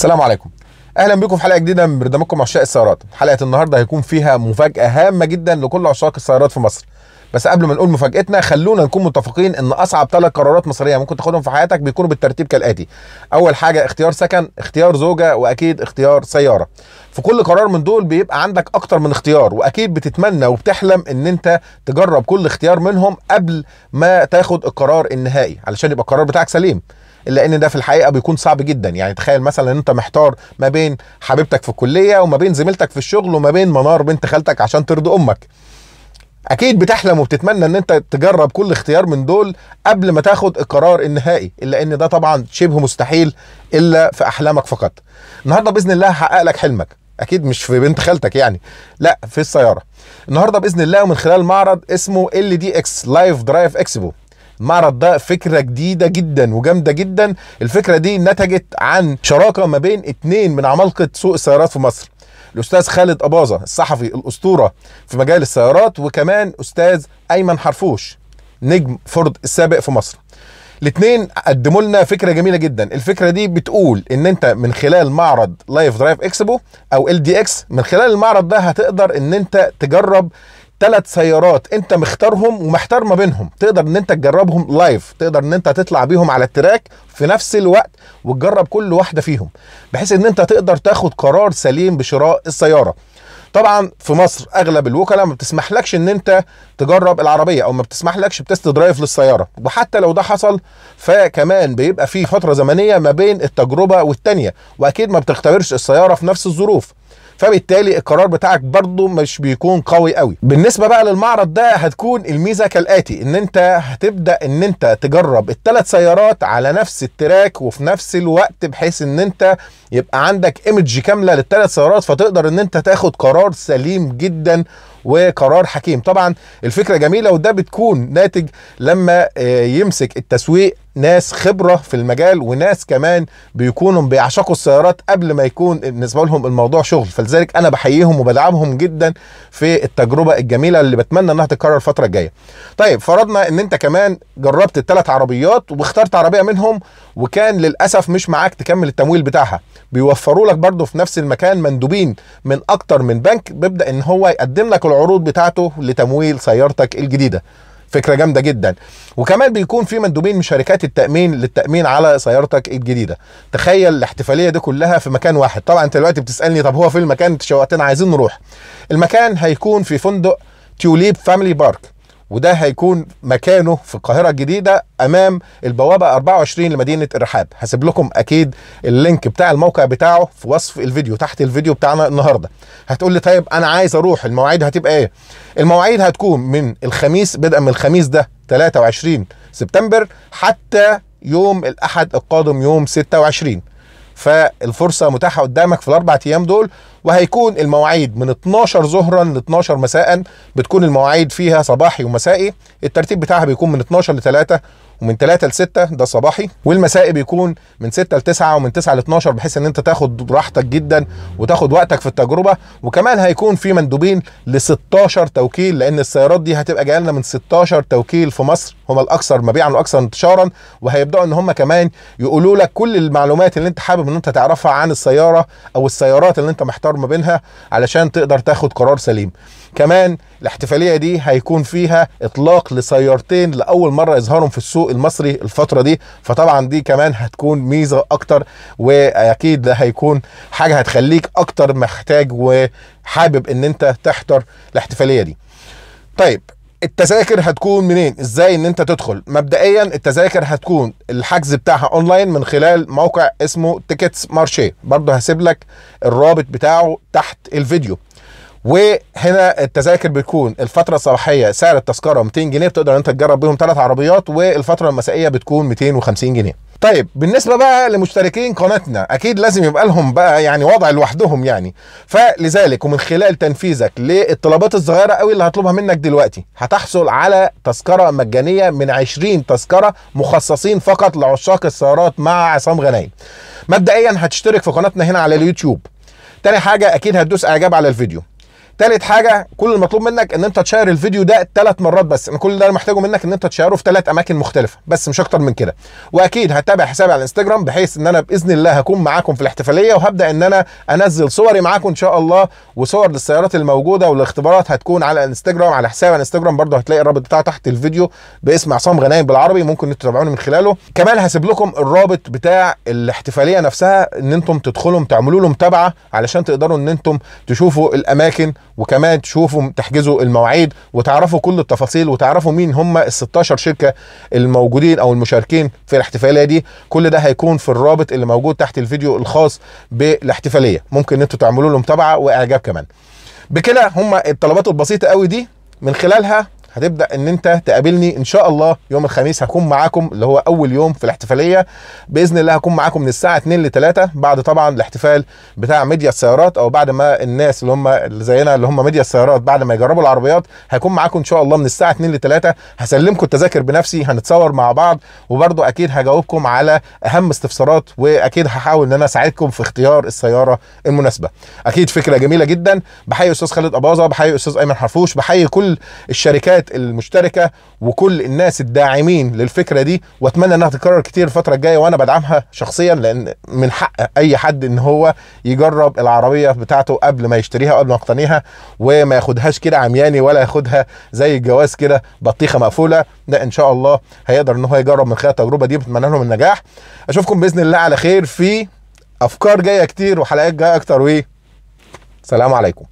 السلام عليكم اهلا بكم في حلقه جديده من برنامجكم عشاق السيارات حلقه النهارده هيكون فيها مفاجاه هامه جدا لكل عشاق السيارات في مصر بس قبل ما نقول مفاجاتنا خلونا نكون متفقين ان اصعب ثلاث قرارات مصريه ممكن تاخدهم في حياتك بيكونوا بالترتيب كالاتي اول حاجه اختيار سكن اختيار زوجه واكيد اختيار سياره في كل قرار من دول بيبقى عندك اكتر من اختيار واكيد بتتمنى وبتحلم ان انت تجرب كل اختيار منهم قبل ما تاخد القرار النهائي علشان يبقى القرار بتاعك سليم لان ده في الحقيقه بيكون صعب جدا يعني تخيل مثلا انت محتار ما بين حبيبتك في الكليه وما بين زميلتك في الشغل وما بين منار بنت خالتك عشان ترضي امك اكيد بتحلم وبتتمنى ان انت تجرب كل اختيار من دول قبل ما تاخد القرار النهائي الا ان ده طبعا شبه مستحيل الا في احلامك فقط النهارده باذن الله هحقق لك حلمك اكيد مش في بنت خالتك يعني لا في السياره النهارده باذن الله ومن خلال معرض اسمه ال دي اكس لايف درايف اكسبو المعرض ده فكره جديده جدا وجامده جدا الفكره دي نتجت عن شراكه ما بين اتنين من عمالقه سوق السيارات في مصر الاستاذ خالد اباظه الصحفي الاسطوره في مجال السيارات وكمان استاذ ايمن حرفوش نجم فورد السابق في مصر الاثنين قدموا لنا فكره جميله جدا الفكره دي بتقول ان انت من خلال معرض لايف درايف اكسبو او ال دي اكس من خلال المعرض ده هتقدر ان انت تجرب ثلاث سيارات انت مختارهم ومحتار ما بينهم تقدر ان انت تجربهم لايف تقدر ان انت تطلع بيهم على التراك في نفس الوقت وتجرب كل واحده فيهم بحيث ان انت تقدر تاخد قرار سليم بشراء السياره طبعا في مصر اغلب الوكلاء ما بتسمحلكش ان انت تجرب العربيه او ما بتسمحلكش بتست درايف للسياره وحتى لو ده حصل فكمان بيبقى في فتره زمنيه ما بين التجربه والتانيه واكيد ما بتختبرش السياره في نفس الظروف فبالتالي القرار بتاعك برضه مش بيكون قوي قوي بالنسبه بقى للمعرض ده هتكون الميزه كالاتي ان انت هتبدا ان انت تجرب الثلاث سيارات على نفس التراك وفي نفس الوقت بحيث ان انت يبقى عندك ايمج كامله للثلاث سيارات فتقدر ان انت تاخد قرار سليم جدا وقرار حكيم طبعا الفكره جميله وده بتكون ناتج لما آه، يمسك التسويق ناس خبره في المجال وناس كمان بيكونوا بيعشقوا السيارات قبل ما يكون بالنسبه لهم الموضوع شغل فلذلك انا بحييهم وبدعمهم جدا في التجربه الجميله اللي بتمنى انها تتكرر الفتره الجايه. طيب فرضنا ان انت كمان جربت الثلاث عربيات واخترت عربيه منهم وكان للاسف مش معاك تكمل التمويل بتاعها بيوفروا لك برضه في نفس المكان مندوبين من اكتر من بنك بيبدا ان هو يقدم لك العروض بتاعته لتمويل سيارتك الجديده. فكره جامده جدا وكمان بيكون في مندوبين من شركات التامين للتامين على سيارتك الجديده تخيل الاحتفاليه دي كلها في مكان واحد طبعا انت دلوقتي بتسالني طب هو فين المكان انت شوقتنا عايزين نروح المكان هيكون في فندق تيوليب فاميلي بارك وده هيكون مكانه في القاهرة الجديدة أمام البوابة 24 لمدينة الرحاب هسيب لكم أكيد اللينك بتاع الموقع بتاعه في وصف الفيديو تحت الفيديو بتاعنا النهاردة هتقول لي طيب أنا عايز أروح المواعيد هتبقى إيه المواعيد هتكون من الخميس بدءا من الخميس ده 23 سبتمبر حتى يوم الأحد القادم يوم 26 فالفرصة متاحة قدامك في الأربع أيام دول وهيكون المواعيد من 12 ظهرا ل 12 مساء بتكون المواعيد فيها صباحي ومسائي الترتيب بتاعها بيكون من 12 ل 3 ومن 3 ل 6 ده صباحي والمسائي بيكون من 6 ل 9 ومن 9 ل 12 بحيث ان انت تاخد راحتك جدا وتاخد وقتك في التجربه وكمان هيكون في مندوبين ل 16 توكيل لان السيارات دي هتبقى جايه لنا من 16 توكيل في مصر هم الاكثر مبيعا واكثر انتشارا وهيبداوا ان هم كمان يقولوا لك كل المعلومات اللي انت حابب ان انت تعرفها عن السياره او السيارات اللي انت محتاج تختار ما بينها علشان تقدر تاخد قرار سليم كمان الاحتفاليه دي هيكون فيها اطلاق لسيارتين لاول مره يظهرهم في السوق المصري الفتره دي فطبعا دي كمان هتكون ميزه اكتر واكيد ده هيكون حاجه هتخليك اكتر محتاج وحابب ان انت تحضر الاحتفاليه دي طيب التذاكر هتكون منين ازاي ان انت تدخل مبدئيا التذاكر هتكون الحجز بتاعها اونلاين من خلال موقع اسمه تيكتس مارشيه برضه هسيب لك الرابط بتاعه تحت الفيديو وهنا التذاكر بتكون الفتره الصباحيه سعر التذكره 200 جنيه بتقدر انت تجرب بيهم ثلاث عربيات والفتره المسائيه بتكون 250 جنيه طيب بالنسبه بقى لمشتركين قناتنا اكيد لازم يبقى لهم بقى يعني وضع لوحدهم يعني فلذلك ومن خلال تنفيذك للطلبات الصغيره قوي اللي هطلبها منك دلوقتي هتحصل على تذكره مجانيه من 20 تذكره مخصصين فقط لعشاق السيارات مع عصام غنايم مبدئيا هتشترك في قناتنا هنا على اليوتيوب تاني حاجه اكيد هتدوس اعجاب على الفيديو تالت حاجه كل المطلوب منك ان انت تشير الفيديو ده ثلاث مرات بس انا كل اللي انا محتاجه منك ان انت تشيره في ثلاث اماكن مختلفه بس مش اكتر من كده واكيد هتابع حسابي على الانستجرام بحيث ان انا باذن الله هكون معاكم في الاحتفاليه وهبدا ان انا انزل صوري معاكم ان شاء الله وصور للسيارات الموجوده والاختبارات هتكون على الانستجرام على حسابي على الانستجرام برضه هتلاقي الرابط بتاعه تحت الفيديو باسم عصام غنايم بالعربي ممكن انتوا تتابعوني من خلاله كمان هسيب لكم الرابط بتاع الاحتفاليه نفسها ان انتم تدخلوا تعملوا له متابعه علشان تقدروا ان انتم تشوفوا الاماكن وكمان تشوفوا تحجزوا المواعيد وتعرفوا كل التفاصيل وتعرفوا مين هم ال 16 شركه الموجودين او المشاركين في الاحتفاليه دي كل ده هيكون في الرابط اللي موجود تحت الفيديو الخاص بالاحتفاليه ممكن انتوا تعملوا له متابعه واعجاب كمان بكده هم الطلبات البسيطه قوي دي من خلالها هتبدا ان انت تقابلني ان شاء الله يوم الخميس هكون معاكم اللي هو اول يوم في الاحتفاليه باذن الله هكون معاكم من الساعه 2 ل 3 بعد طبعا الاحتفال بتاع ميديا السيارات او بعد ما الناس اللي هم اللي زينا اللي هم ميديا السيارات بعد ما يجربوا العربيات هكون معاكم ان شاء الله من الساعه 2 ل 3 هسلمكم التذاكر بنفسي هنتصور مع بعض وبرده اكيد هجاوبكم على اهم استفسارات واكيد هحاول ان انا اساعدكم في اختيار السياره المناسبه اكيد فكره جميله جدا بحيي استاذ خالد اباظه بحيي استاذ ايمن حرفوش بحيي كل الشركات الشركات المشتركه وكل الناس الداعمين للفكره دي واتمنى انها تتكرر كتير الفتره الجايه وانا بدعمها شخصيا لان من حق اي حد ان هو يجرب العربيه بتاعته قبل ما يشتريها قبل ما يقتنيها وما ياخدهاش كده عمياني ولا ياخدها زي الجواز كده بطيخه مقفوله لا ان شاء الله هيقدر ان هو يجرب من خلال التجربه دي بتمنى لهم النجاح اشوفكم باذن الله على خير في افكار جايه كتير وحلقات جايه اكتر و سلام عليكم